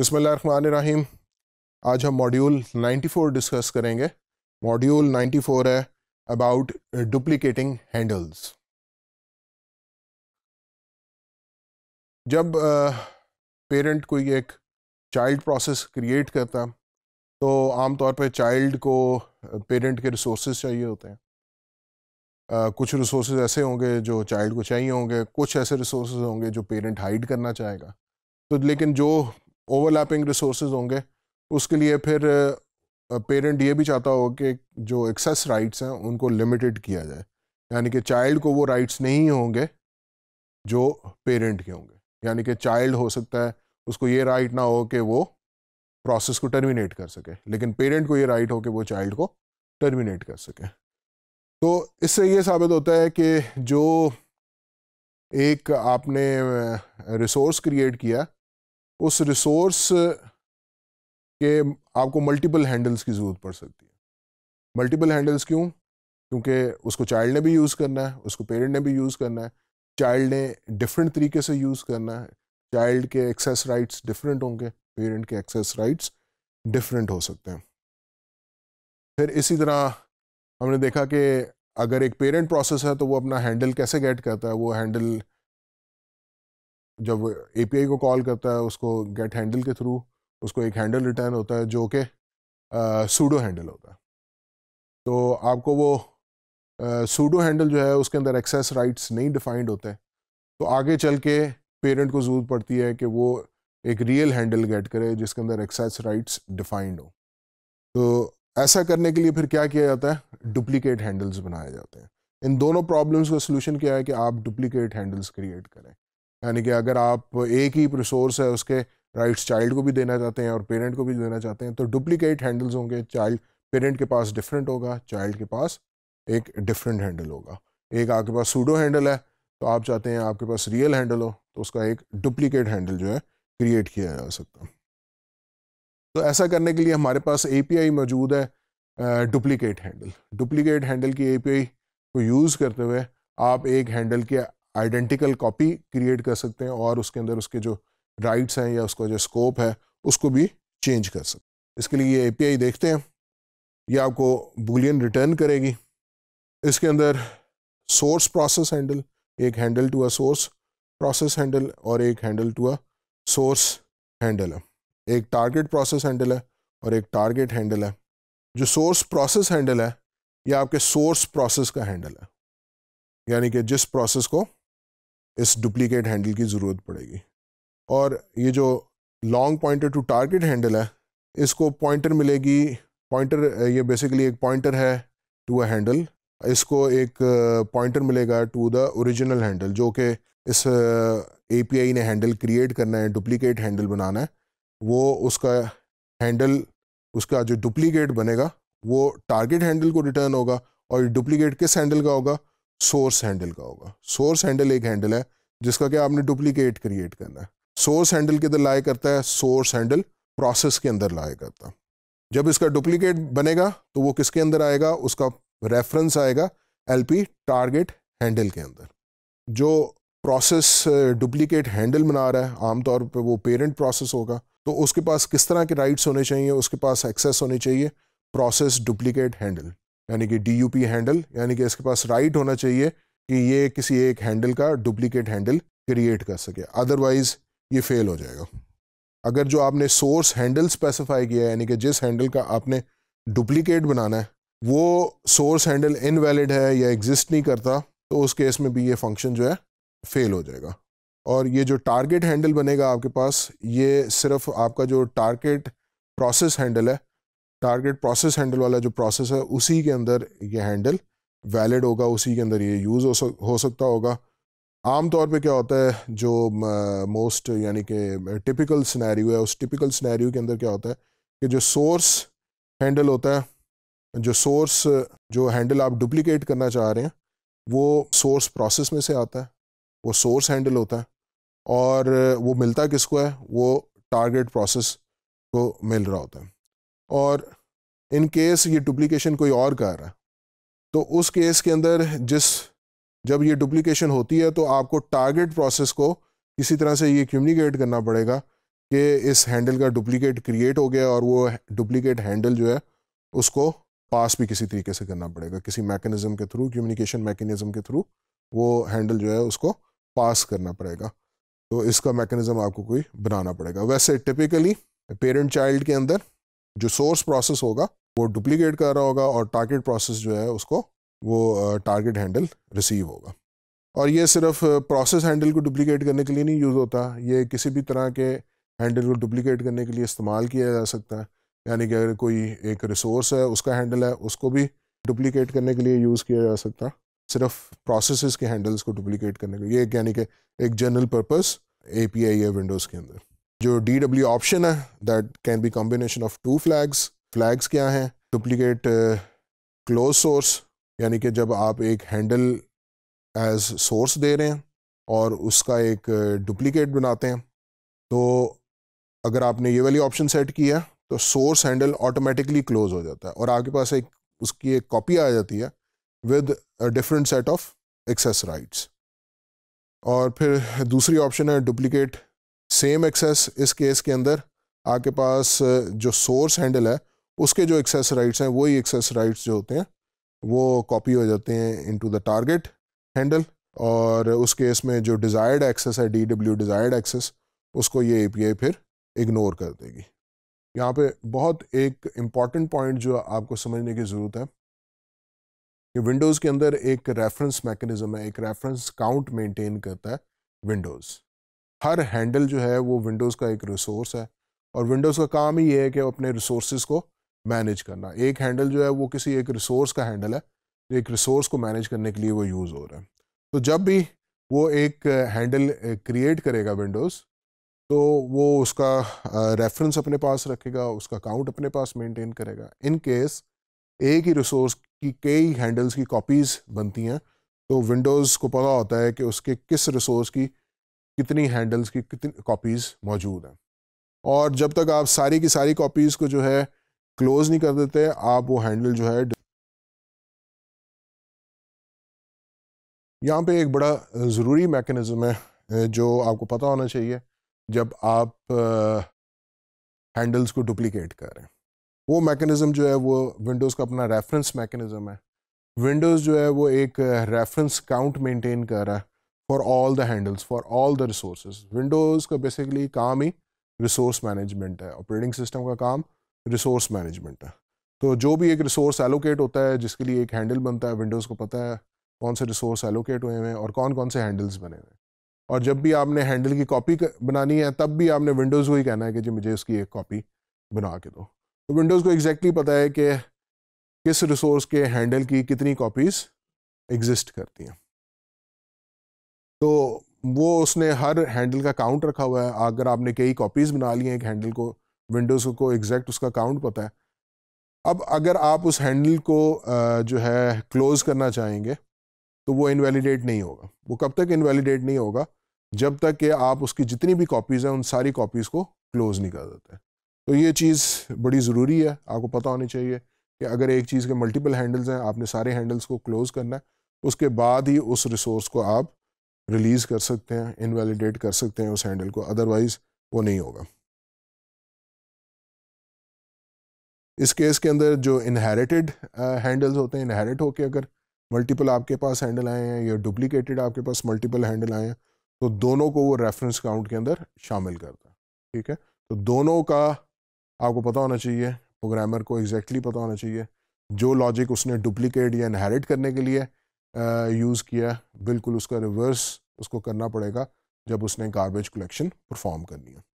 रहीम आज हम module 94 discuss करेंगे मॉड्यूल 94 है अबाउट डुप्लीकेटिंग हैंडल्स जब पेरेंट कोई एक चाइल्ड प्रोसेस क्रिएट करता तो आमतौर पर चाइल्ड को पेरेंट के रिसोर्स चाहिए होते हैं Uh, कुछ रिसोर्स ऐसे होंगे जो चाइल्ड को चाहिए होंगे कुछ ऐसे रिसोर्स होंगे जो पेरेंट हाइड करना चाहेगा तो लेकिन जो ओवरलैपिंग रिसोर्सेज होंगे उसके लिए फिर पेरेंट ये भी चाहता हो कि जो एक्सेस राइट्स हैं उनको लिमिटेड किया जाए यानी कि चाइल्ड को वो राइट्स नहीं होंगे जो पेरेंट के होंगे यानी कि चाइल्ड हो सकता है उसको ये राइट ना हो कि वो प्रोसेस को टर्मिनेट कर सके लेकिन पेरेंट को ये राइट हो कि वो चाइल्ड को टर्मिनेट कर सके तो इससे ये साबित होता है कि जो एक आपने रिसोर्स क्रिएट किया उस रिसोर्स के आपको मल्टीपल हैंडल्स की ज़रूरत पड़ सकती है मल्टीपल हैंडल्स क्यों क्योंकि उसको चाइल्ड ने भी यूज़ करना है उसको पेरेंट ने भी यूज़ करना है चाइल्ड ने डिफरेंट तरीके से यूज़ करना है चाइल्ड के एक्सेस राइट्स डिफरेंट होंगे पेरेंट के एक्सेस राइट्स डिफरेंट हो सकते हैं फिर इसी तरह हमने देखा कि अगर एक पेरेंट प्रोसेस है तो वो अपना हैंडल कैसे गेट करता है वो हैंडल जब ए को कॉल करता है उसको गेट हैंडल के थ्रू उसको एक हैंडल रिटर्न होता है जो कि सूडो हैंडल होता है तो आपको वो सूडो uh, हैंडल जो है उसके अंदर एक्सेस राइट्स नहीं डिफाइंड होते तो आगे चल के पेरेंट को ज़रूरत पड़ती है कि वो एक रियल हैंडल गेट करे जिसके अंदर एक्सेस राइट्स डिफाइंड हो तो ऐसा करने के लिए फिर क्या किया जाता है डुप्लीकेट हैंडल्स बनाए जाते हैं इन दोनों प्रॉब्लम्स का सोल्यूशन क्या है कि आप डुप्लीकेट हैंडल्स क्रिएट करें यानी कि अगर आप एक ही रिसोर्स है उसके राइट्स चाइल्ड को भी देना चाहते हैं और पेरेंट को भी देना चाहते हैं तो डुप्लीकेट हैंडल्स होंगे चाइल्ड पेरेंट के पास डिफरेंट होगा चाइल्ड के पास एक डिफरेंट हैंडल होगा एक आपके पास सूडो हैंडल है तो आप चाहते हैं आपके पास रियल हैंडल हो तो उसका एक डुप्लीकेट हैंडल जो है क्रिएट किया जा सकता तो ऐसा करने के लिए हमारे पास ए मौजूद है डुप्लीकेट हैंडल डुप्लीकेट हैंडल की ए को यूज़ करते हुए आप एक हैंडल के आइडेंटिकल कॉपी क्रिएट कर सकते हैं और उसके अंदर उसके जो राइट्स हैं या उसका जो स्कोप है उसको भी चेंज कर सकते हैं इसके लिए ये एपीआई देखते हैं ये आपको बुलियन रिटर्न करेगी इसके अंदर सोर्स प्रोसेस हैंडल एक handle to a source process handle और एक handle to a source handle है एक टारगेट प्रोसेस हैंडल है और एक टारगेट हैंडल है जो सोर्स प्रोसेस हैंडल है यह आपके सोर्स प्रोसेस का हैंडल है यानी कि जिस प्रोसेस को इस डुप्लीकेट हैंडल की ज़रूरत पड़ेगी और ये जो long pointer to target handle है इसको पॉइंटर मिलेगी पॉइंटर ये बेसिकली एक पॉइंटर है टू अ हैंडल इसको एक पॉइंटर मिलेगा टू द ओरिजिनल हैंडल जो कि इस ए ने हैंडल क्रिएट करना है डुप्लीकेट हैंडल बनाना है वो उसका हैंडल उसका जो डुप्लीकेट बनेगा वो टारगेट हैंडल को रिटर्न होगा और डुप्लीकेट किस हैंडल का होगा सोर्स हैंडल का होगा सोर्स हैंडल एक हैंडल है जिसका क्या आपने डुप्लीकेट क्रिएट करना है सोर्स हैंडल के अंदर लाया करता है सोर्स हैंडल प्रोसेस के अंदर लाया करता है जब इसका डुप्लीकेट बनेगा तो वो किसके अंदर आएगा उसका रेफरेंस आएगा एलपी टारगेट हैंडल के अंदर जो प्रोसेस डुप्लीकेट हैंडल बना रहा है आमतौर पर वो पेरेंट प्रोसेस होगा तो उसके पास किस तरह के राइट्स होने चाहिए उसके पास एक्सेस होने चाहिए प्रोसेस डुप्लीकेट हैंडल यानी कि डी यू पी हैंडल यानी कि इसके पास राइट होना चाहिए कि ये किसी एक हैंडल का डुप्लीकेट हैंडल क्रिएट कर सके अदरवाइज़ ये फेल हो जाएगा अगर जो आपने सोर्स हैंडल स्पेसिफाई किया है यानी कि जिस हैंडल का आपने डुप्लीकेट बनाना है वो सोर्स हैंडल इनवैलिड है या एग्जिस्ट नहीं करता तो उस केस में भी ये फंक्शन जो है फेल हो जाएगा और ये जो टारगेट हैंडल बनेगा आपके पास ये सिर्फ आपका जो टारगेट प्रोसेस हैंडल है टारगेट प्रोसेस हैंडल वाला जो प्रोसेस है उसी के अंदर ये हैंडल वैलिड होगा उसी के अंदर ये यूज़ हो, सक, हो सकता होगा आम तौर पे क्या होता है जो मोस्ट यानी कि टिपिकल सिनेरियो है उस टिपिकल सिनेरियो के अंदर क्या होता है कि जो सोर्स हैंडल होता है जो सोर्स जो हैंडल आप डुप्लिकेट करना चाह रहे हैं वो सोर्स प्रोसेस में से आता है वो सोर्स हैंडल होता है और वो मिलता किसको है वो टारगेट प्रोसेस को मिल रहा होता है और इन केस ये डुप्लीकेशन कोई और कर रहा है तो उस केस के अंदर जिस जब ये डुप्लीकेशन होती है तो आपको टारगेट प्रोसेस को किसी तरह से ये कम्युनिकेट करना पड़ेगा कि इस हैंडल का डुप्लीकेट क्रिएट हो गया और वो डुप्लीकेट हैंडल जो है उसको पास भी किसी तरीके से करना पड़ेगा किसी मैकेनिज़्म के थ्रू कम्युनिकेशन मैकेनिज़्म के थ्रू वो हैंडल जो है उसको पास करना पड़ेगा तो इसका मैकेनिज़्म आपको कोई बनाना पड़ेगा वैसे टिपिकली पेरेंट चाइल्ड के अंदर जो सोर्स प्रोसेस होगा वो डुप्लीकेट कर रहा होगा और टारगेट प्रोसेस जो है उसको वो टारगेट हैंडल रिसीव होगा और ये सिर्फ प्रोसेस हैंडल को डुप्लीकेट करने के लिए नहीं यूज़ होता ये किसी भी तरह के हैंडल को डुप्लीकेट करने के लिए इस्तेमाल किया जा सकता है यानी कि अगर कोई एक रिसोर्स है उसका हैंडल है उसको भी डुप्लीकेट करने के लिए यूज़ किया जा सकता सिर्फ प्रोसेसेस के हैंडल्स को डुप्लीकेट करने के लिए यानी कि एक जनरल पर्पस एपीआई है विंडोज़ के अंदर जो डी डब्ल्यू ऑप्शन है that can be combination of two flags flags क्या हैं डुप्लीकेट क्लोज सोर्स यानी कि जब आप एक हैंडल एज सोर्स दे रहे हैं और उसका एक डुप्लीकेट uh, बनाते हैं तो अगर आपने ये वाली ऑप्शन सेट किया तो सोर्स हैंडल ऑटोमेटिकली क्लोज हो जाता है और आपके पास एक उसकी एक कॉपी आ जाती है with different set of access rights और फिर दूसरी ऑप्शन है डुप्लीकेट सेम एक्सेस इस केस के अंदर आपके पास जो सोर्स हैंडल है उसके जो एक्सेस राइट्स हैं वही एक्सेस राइट्स जो होते हैं वो कॉपी हो जाते हैं इनटू द टारगेट हैंडल और उस केस में जो डिज़ायर्ड एक्सेस है डी डब्ल्यू डिज़ायर्ड एक्सेस उसको ये ए फिर इग्नोर कर देगी यहाँ पे बहुत एक इम्पॉर्टेंट पॉइंट जो आपको समझने की ज़रूरत है कि विंडोज़ के अंदर एक रेफरेंस मैकेनिज़्म है एक रेफरेंस काउंट मेंटेन करता है विंडोज़ हर हैंडल जो है वो विंडोज़ का एक रिसोर्स है और विंडोज़ का काम ही ये है कि अपने रिसोर्स को मैनेज करना एक हैंडल जो है वो किसी एक रिसोर्स का हैंडल है एक रिसोर्स को मैनेज करने के लिए वो यूज़ हो रहा है तो जब भी वो एक हैंडल क्रिएट करेगा विंडोज़ तो वो उसका रेफरेंस अपने पास रखेगा उसका अकाउंट अपने पास मेंटेन करेगा इन केस एक ही रिसोर्स की कई हैंडल्स की कॉपीज़ बनती हैं तो विंडोज़ को पता होता है कि उसके किस रिसोर्स की कितनी हैंडल्स की कितनी कॉपीज़ मौजूद हैं और जब तक आप सारी की सारी कॉपीज़ को जो है क्लोज़ नहीं कर देते आप वो हैंडल जो है यहाँ पे एक बड़ा ज़रूरी मैकेनिज़्म है जो आपको पता होना चाहिए जब आप हैंडल्स को डुप्लीकेट कर रहे हैं वो मैकेनिज़्म जो है वो विंडोज़ का अपना रेफरेंस मैकेनिज़्म है विंडोज़ जो है वो एक रेफरेंस काउंट मेंटेन कर रहा है for all the handles for all the resource Windows का बेसिकली काम ही रिसोर्स मैनेजमेंट है ऑपरेटिंग सिस्टम का काम रिसोर्स मैनेजमेंट है तो जो भी एक रिसोर्स एलोकेट होता है जिसके लिए एक हैंडल बनता है विंडोज़ को पता है कौन से रिसोर्स एलोकेट हुए हैं और कौन कौन से हैंडल्स बने हुए हैं और जब भी आपने हैंडल की कॉपी बनानी है तब भी आपने विंडोज़ को ही कहना है कि जी मुझे इसकी एक कॉपी बना के दो तो विंडोज़ को एग्जैक्टली exactly पता है कि किस रिसोर्स के हैंडल की कितनी कॉपीज़ एग्जिस्ट करती हैं तो वो उसने हर हैंडल का काउंट रखा हुआ है अगर आपने कई कॉपीज़ बना ली हैं एक हैंडल को विंडोज़ को एग्जैक्ट उसका काउंट पता है अब अगर आप उस हैंडल को जो है क्लोज़ करना चाहेंगे तो वो इनवैलिडेट नहीं होगा वो कब तक इनवैलिडेट नहीं होगा जब तक कि आप उसकी जितनी भी कॉपीज़ हैं उन सारी कॉपीज़ को क्लोज़ नहीं कर देते तो ये चीज़ बड़ी ज़रूरी है आपको पता होनी चाहिए कि अगर एक चीज़ के मल्टीपल हैंडल्स हैं आपने सारे हैंडल्स को क्लोज़ करना है तो उसके बाद ही उस रिसोर्स को आप रिलीज़ कर सकते हैं इनवैलिडेट कर सकते हैं उस हैंडल को अदरवाइज़ वो नहीं होगा इस केस के अंदर जो इनहेरिटेड हैंडल्स होते हैं इनहेरिट होके अगर मल्टीपल आपके पास हैंडल आए हैं या डुप्लीकेटेड आपके पास मल्टीपल हैंडल आए हैं तो दोनों को वो रेफरेंस काउंट के अंदर शामिल करता है ठीक है तो दोनों का आपको पता होना चाहिए प्रोग्रामर को एग्जैक्टली exactly पता होना चाहिए जो लॉजिक उसने डुप्लीकेट या इनहेरिट करने के लिए यूज़ किया बिल्कुल उसका रिवर्स उसको करना पड़ेगा जब उसने गारबेज कलेक्शन परफॉर्म करनी है